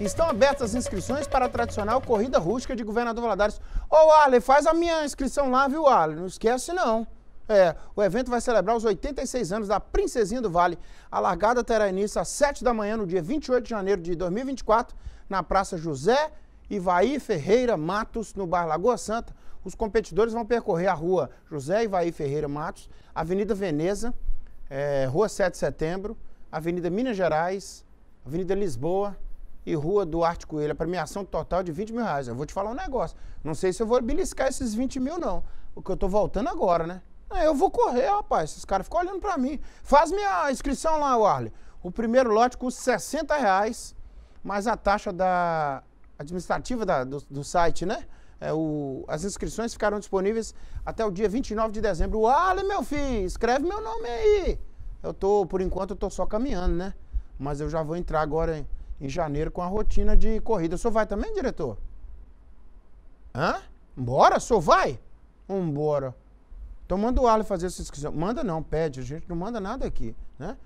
Estão abertas as inscrições para a tradicional corrida rústica de Governador Valadares. Ô, Arley, faz a minha inscrição lá, viu, Arley? Não esquece, não. É, o evento vai celebrar os 86 anos da Princesinha do Vale. A largada terá início às 7 da manhã, no dia 28 de janeiro de 2024, na Praça José Ivaí Ferreira Matos, no bairro Lagoa Santa. Os competidores vão percorrer a rua José Ivaí Ferreira Matos, Avenida Veneza, é, Rua 7 de Setembro, Avenida Minas Gerais, Avenida Lisboa, e Rua Duarte Coelho. A premiação total de 20 mil reais. Eu vou te falar um negócio. Não sei se eu vou beliscar esses 20 mil, não. Porque eu tô voltando agora, né? É, eu vou correr, rapaz. Esses caras ficam olhando pra mim. Faz minha inscrição lá, Warley. O primeiro lote custa 60 reais, mais a taxa da administrativa da, do, do site, né? É, o, as inscrições ficaram disponíveis até o dia 29 de dezembro. Warley, meu filho, escreve meu nome aí. Eu tô, por enquanto, eu tô só caminhando, né? Mas eu já vou entrar agora em em janeiro com a rotina de corrida. O senhor vai também, diretor? Hã? Bora, senhor vai? Vambora. Então manda o Ale fazer essa inscrição. Manda não, pede. A gente não manda nada aqui, né?